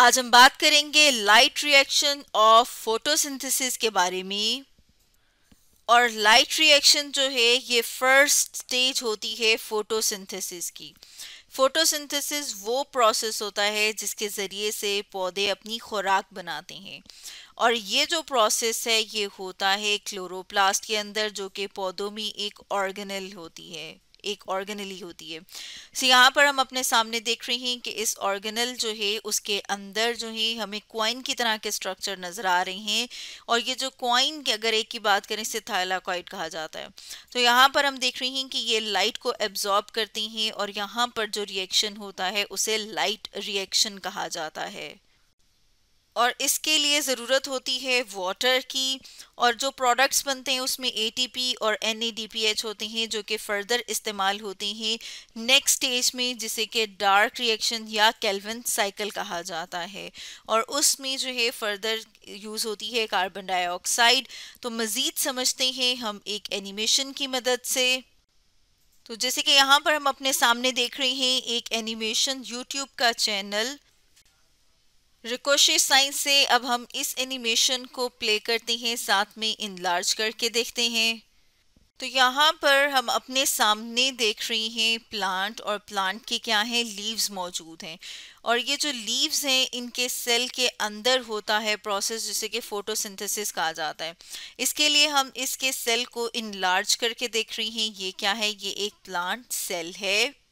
आज हम बात करेंगे लाइट रिएक्शन ऑफ फोटोसिंथेसिस के बारे में और लाइट रिएक्शन जो है ये फर्स्ट स्टेज होती है फोटोसिंथेसिस की फोटोसिंथेसिस वो प्रोसेस होता है जिसके ज़रिए से पौधे अपनी खुराक बनाते हैं और ये जो प्रोसेस है ये होता है क्लोरोप्लास्ट के अंदर जो कि पौधों में एक ऑर्गेनल होती है एक ऑर्गेनली होती है सो यहाँ पर हम अपने सामने देख रहे हैं कि इस ऑर्गेनल जो है उसके अंदर जो है हमें क्वाइन की तरह के स्ट्रक्चर नज़र आ रहे हैं और ये जो क्वाइन की अगर एक की बात करें इसे थायलाकॉइड कहा जाता है तो यहाँ पर हम देख रहे हैं कि ये लाइट को एब्जॉर्ब करती हैं और यहाँ पर जो रिएक्शन होता है उसे लाइट रिएक्शन कहा जाता है और इसके लिए ज़रूरत होती है वाटर की और जो प्रोडक्ट्स बनते हैं उसमें एटीपी और एनएडीपीएच होते हैं जो कि फ़र्दर इस्तेमाल होते हैं नेक्स्ट स्टेज में जिसे कि डार्क रिएक्शन या कैल्विन साइकिल कहा जाता है और उसमें जो है फ़र्दर यूज़ होती है कार्बन डाइऑक्साइड तो मज़ीद समझते हैं हम एक एनिमेशन की मदद से तो जैसे कि यहाँ पर हम अपने सामने देख रहे हैं एक एनिमेशन यूट्यूब का चैनल रिकोशे साइंस से अब हम इस एनिमेशन को प्ले करते हैं साथ में इनलार्ज करके देखते हैं तो यहाँ पर हम अपने सामने देख रही हैं प्लांट और प्लांट के क्या हैं लीव्स मौजूद हैं और ये जो लीव्स हैं इनके सेल के अंदर होता है प्रोसेस जिसे कि फोटोसिंथेसिस कहा जाता है इसके लिए हम इसके सेल को इनलार्ज करके देख रही हैं ये क्या है ये एक प्लांट सेल है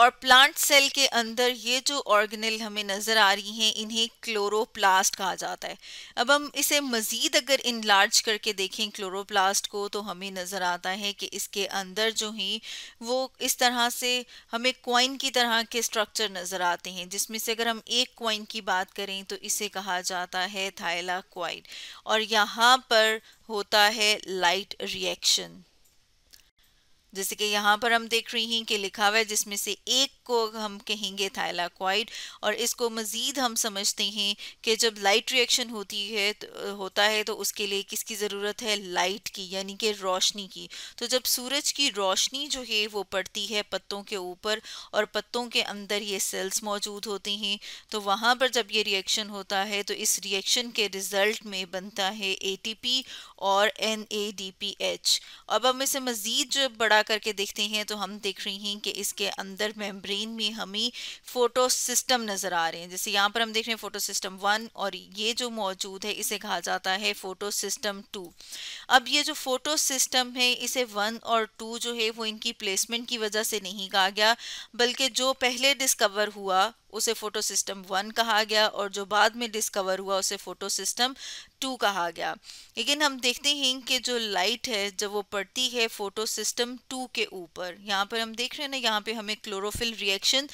और प्लांट सेल के अंदर ये जो ऑर्गेनल हमें नज़र आ रही हैं इन्हें क्लोरोप्लास्ट कहा जाता है अब हम इसे मज़ीद अगर इनलार्ज करके देखें क्लोरोप्लास्ट को तो हमें नज़र आता है कि इसके अंदर जो हैं वो इस तरह से हमें क्वाइन की तरह के स्ट्रक्चर नज़र आते हैं जिसमें से अगर हम एक क्वाइन की बात करें तो इसे कहा जाता है थाइला क्वाइन और यहाँ पर होता है लाइट रिएक्शन जैसे कि यहाँ पर हम देख रही हैं कि लिखा हुआ है जिसमें से एक को हम कहेंगे थाइलाकॉइड और इसको मज़ीद हम समझते हैं कि जब लाइट रिएक्शन होती है तो, होता है तो उसके लिए किसकी ज़रूरत है लाइट की यानी कि रोशनी की तो जब सूरज की रोशनी जो है वो पड़ती है पत्तों के ऊपर और पत्तों के अंदर ये सेल्स मौजूद होते हैं तो वहाँ पर जब ये रिएक्शन होता है तो इस रिएक्शन के रिज़ल्ट में बनता है ए और एन अब हम इसे मज़ीद जब बड़ा करके देखते हैं तो हम देख रहे हैं कि इसके अंदर मेम्ब्रेन ब्रेन में हमें फोटो सिस्टम नज़र आ रहे हैं जैसे यहाँ पर हम देख रहे हैं फोटो सिस्टम वन और ये जो मौजूद है इसे कहा जाता है फोटो सिस्टम टू अब ये जो फोटो सिस्टम है इसे वन और टू जो है वो इनकी प्लेसमेंट की वजह से नहीं कहा गया बल्कि जो पहले डिस्कवर हुआ उसे फोटो सिस्टम वन कहा गया और जो बाद में डिस्कवर हुआ उसे फोटो सिस्टम टू कहा गया लेकिन हम देखते हैं कि जो लाइट है जब वो पड़ती है फोटो सिस्टम टू के ऊपर यहाँ पर हम देख रहे हैं ना यहाँ पे हमें क्लोरोफिल रिएक्शन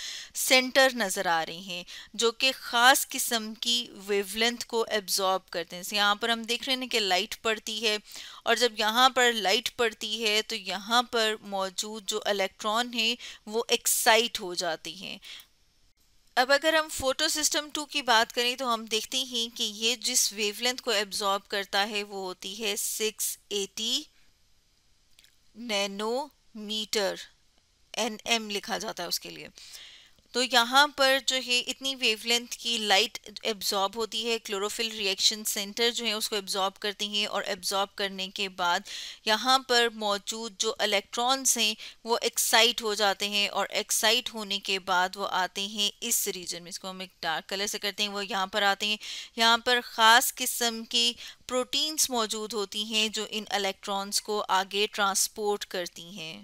सेंटर नज़र आ रही हैं जो कि ख़ास किस्म की वेवलेंथ को एब्जॉर्ब करते हैं यहाँ पर हम देख रहे हैं कि लाइट पड़ती है और जब यहाँ पर लाइट पड़ती है तो यहाँ पर मौजूद जो इलेक्ट्रॉन है वो एक्साइट हो जाती हैं अब अगर हम फोटो सिस्टम टू की बात करें तो हम देखते हैं कि ये जिस वेवलेंथ को एब्जॉर्ब करता है वो होती है 680 नैनोमीटर एन एम लिखा जाता है उसके लिए तो यहाँ पर जो है इतनी वेवलेंथ की लाइट एब्जॉर्ब होती है क्लोरोफिल रिएक्शन सेंटर जो है उसको एब्जॉर्ब करती हैं और एब्जॉर्ब करने के बाद यहाँ पर मौजूद जो इलेक्ट्रॉन्स हैं वो एक्साइट हो जाते हैं और एक्साइट होने के बाद वो आते हैं इस रीजन में इसको हम एक डार्क कलर से करते हैं वो यहाँ पर आते हैं यहाँ पर ख़ास किस्म की प्रोटीन्स मौजूद होती हैं जो इन इलेक्ट्रॉन्स को आगे ट्रांसपोर्ट करती हैं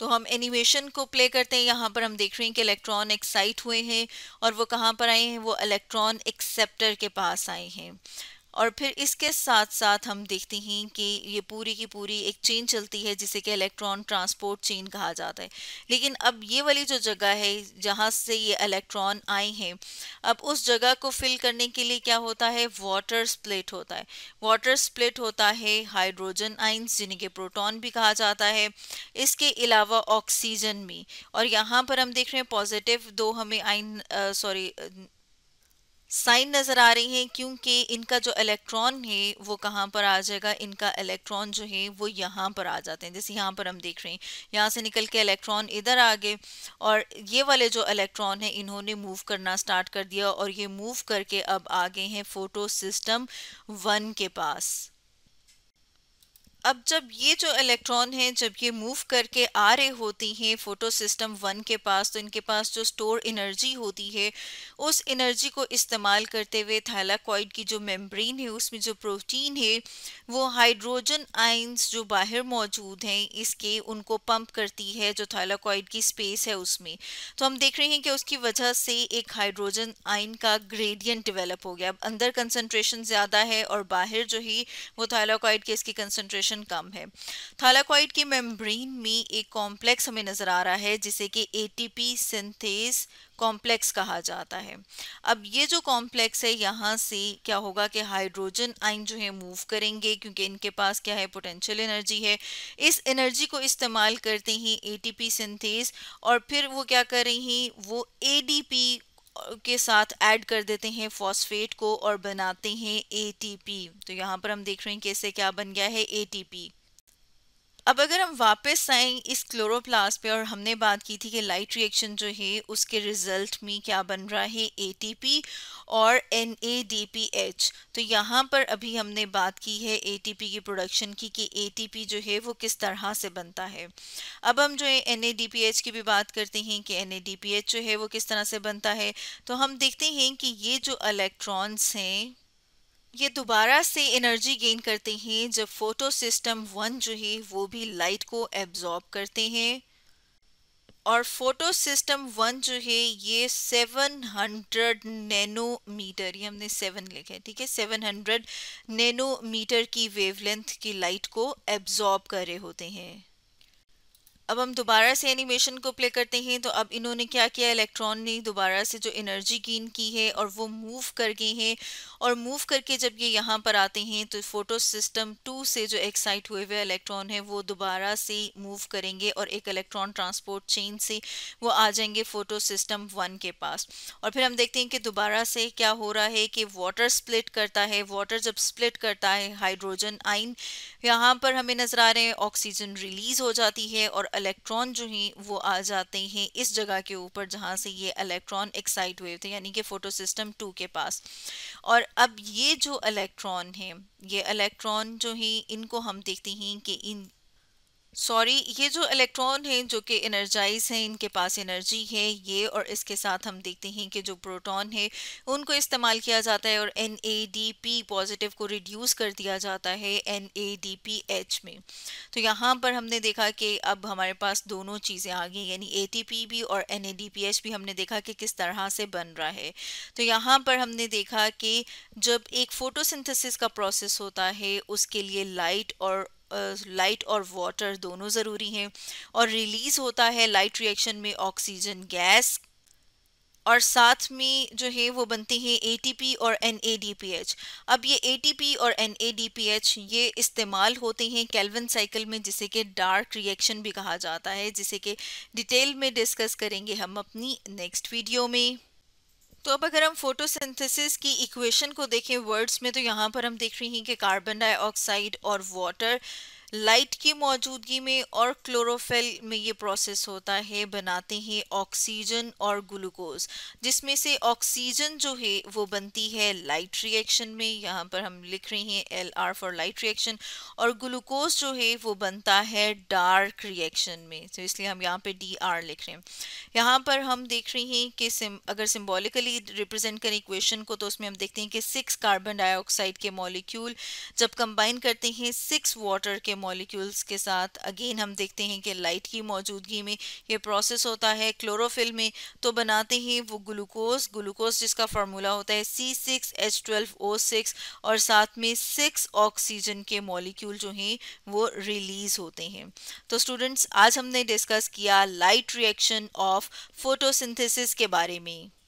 तो हम एनिमेशन को प्ले करते हैं यहाँ पर हम देख रहे हैं कि इलेक्ट्रॉन एक्साइट हुए हैं और वो कहाँ पर आए हैं वो इलेक्ट्रॉन एक्सेप्टर के पास आए हैं और फिर इसके साथ साथ हम देखते हैं कि ये पूरी की पूरी एक चेन चलती है जिसे कि इलेक्ट्रॉन ट्रांसपोर्ट चेन कहा जाता है लेकिन अब ये वाली जो जगह है जहाँ से ये इलेक्ट्रॉन आए हैं अब उस जगह को फिल करने के लिए क्या होता है वाटर स्प्लिट होता है वाटर स्प्लिट होता है हाइड्रोजन आइंस जिन्हें के प्रोटोन भी कहा जाता है इसके अलावा ऑक्सीजन भी और यहाँ पर हम देख रहे हैं पॉजिटिव दो हमें आइन सॉरी साइन नज़र आ रही हैं क्योंकि इनका जो इलेक्ट्रॉन है वो कहाँ पर आ जाएगा इनका इलेक्ट्रॉन जो है वो यहाँ पर आ जाते हैं जैसे यहाँ पर हम देख रहे हैं यहाँ से निकल के इलेक्ट्रॉन इधर आ गए और ये वाले जो इलेक्ट्रॉन हैं इन्होंने मूव करना स्टार्ट कर दिया और ये मूव करके अब आ गए हैं फोटो सिस्टम वन के पास अब जब ये जो इलेक्ट्रॉन हैं जब ये मूव करके आ रहे होती हैं फोटो सिस्टम वन के पास तो इनके पास जो स्टोर एनर्जी होती है उस एनर्जी को इस्तेमाल करते हुए थैलाकॉइड की जो मेम्ब्रेन है उसमें जो प्रोटीन है वो हाइड्रोजन आइंस जो बाहर मौजूद हैं इसके उनको पंप करती है जो थैलाकॉइड की स्पेस है उसमें तो हम देख रहे हैं कि उसकी वजह से एक हाइड्रोजन आइन का ग्रेडियंट डिवेलप हो गया अब अंदर कंसनट्रेशन ज़्यादा है और बाहर जो ही वो थैलाकॉइड के इसकी कंसनट्रेशन कंसंट्रेशन कम है थालाकॉइड की मेम्ब्रेन में एक कॉम्प्लेक्स हमें नज़र आ रहा है जिसे कि एटीपी सिंथेस कॉम्प्लेक्स कहा जाता है अब ये जो कॉम्प्लेक्स है यहाँ से क्या होगा कि हाइड्रोजन आइन जो है मूव करेंगे क्योंकि इनके पास क्या है पोटेंशियल एनर्जी है इस एनर्जी को इस्तेमाल करते ही एटीपी सिंथेस और फिर वो क्या करें ही वो एडीपी के साथ ऐड कर देते हैं फॉस्फेट को और बनाते हैं एटीपी तो यहाँ पर हम देख रहे हैं कैसे क्या बन गया है एटीपी अब अगर हम वापस आए इस क्लोरोप्लास्ट पे और हमने बात की थी कि लाइट रिएक्शन जो है उसके रिजल्ट में क्या बन रहा है एटीपी और एनएडीपीएच तो यहाँ पर अभी हमने बात की है एटीपी की प्रोडक्शन की कि एटीपी जो है वो किस तरह से बनता है अब हम जो है एनएडीपीएच की भी बात करते हैं कि एनएडीपीएच जो है वो किस तरह से बनता है तो हम देखते हैं कि ये जो अलेक्ट्रॉन्स हैं ये दोबारा से एनर्जी गेन करते हैं जब फोटो सिस्टम वन जो है वो भी लाइट को एब्जॉर्ब करते हैं और फोटो सिस्टम वन जो है ये सेवन नैनो नैनोमीटर ये हमने सेवन लिखा है ठीक है सेवन नैनो नैनोमीटर की वेवलेंथ की लाइट को एब्जॉर्ब कर रहे होते हैं अब हम दोबारा से एनिमेशन को प्ले करते हैं तो अब इन्होंने क्या किया इलेक्ट्रॉन ने दोबारा से जो एनर्जी गेन की है और वो मूव कर गए हैं और मूव करके जब ये यहाँ पर आते हैं तो फोटो सिस्टम टू से जो एक्साइट हुए हुए इलेक्ट्रॉन है वो दोबारा से मूव करेंगे और एक इलेक्ट्रॉन ट्रांसपोर्ट चेन से वो आ जाएंगे फोटो सिस्टम वन के पास और फिर हम देखते हैं कि दोबारा से क्या हो रहा है कि वाटर स्प्लिट करता है वाटर जब स्प्लिट करता है हाइड्रोजन आइन यहाँ पर हमें नज़र आ रहे हैं ऑक्सीजन रिलीज हो जाती है और इलेक्ट्रॉन जो हैं वो आ जाते हैं इस जगह के ऊपर जहाँ से ये इलेक्ट्रॉन एक्साइट हुए थे यानी कि फोटो सिस्टम टू के पास और अब ये जो इलेक्ट्रॉन हैं ये इलेक्ट्रॉन जो हैं इनको हम देखते हैं कि इन सॉरी ये जो इलेक्ट्रॉन हैं जो कि एनर्जाइज हैं इनके पास एनर्जी है ये और इसके साथ हम देखते हैं कि जो प्रोटॉन है उनको इस्तेमाल किया जाता है और एन पॉजिटिव को रिड्यूस कर दिया जाता है एन में तो यहाँ पर हमने देखा कि अब हमारे पास दोनों चीज़ें आ गई यानी ए भी और एन भी हमने देखा कि किस तरह से बन रहा है तो यहाँ पर हमने देखा कि जब एक फ़ोटोसिंथेसिस का प्रोसेस होता है उसके लिए लाइट और लाइट और वाटर दोनों ज़रूरी हैं और रिलीज़ होता है लाइट रिएक्शन में ऑक्सीजन गैस और साथ में जो है वो बनते हैं ए और एन अब ये ए और एन ये इस्तेमाल होते हैं कैलवन साइकिल में जिसे कि डार्क रिएक्शन भी कहा जाता है जिसे कि डिटेल में डिस्कस करेंगे हम अपनी नेक्स्ट वीडियो में तो अब अगर हम फोटोसिंथेसिस की इक्वेशन को देखें वर्ड्स में तो यहाँ पर हम देख रहे हैं कि कार्बन डाइऑक्साइड और वाटर लाइट की मौजूदगी में और क्लोरोफिल में ये प्रोसेस होता है बनाते हैं ऑक्सीजन और ग्लूकोज जिसमें से ऑक्सीजन जो है वो बनती है लाइट रिएक्शन में यहाँ पर हम लिख रहे हैं L R for light reaction और ग्लूकोज जो है वो बनता है डार्क रिएक्शन में तो इसलिए हम यहाँ पे डी आर लिख रहे हैं यहाँ पर हम देख रहे हैं कि सिम, अगर सिम्बॉलिकली रिप्रेजेंट करें इक्वेशन को तो उसमें हम देखते हैं कि सिक्स कार्बन डाइऑक्साइड के मॉलिक्यूल जब कंबाइन करते हैं सिक्स वाटर के मॉलिक्यूल्स के साथ अगेन हम देखते हैं कि लाइट की मौजूदगी में ये प्रोसेस होता है क्लोरोफिल में तो बनाते हैं वो ग्लूकोज ग्लूकोज जिसका फार्मूला होता है C six H twelve O six और साथ में सिक्स ऑक्सीजन के मॉलिक्यूल जो हैं वो रिलीज होते हैं तो स्टूडेंट्स आज हमने डिस्कस किया लाइट रिएक्शन ऑफ फोटोसिंथेसिस के बारे में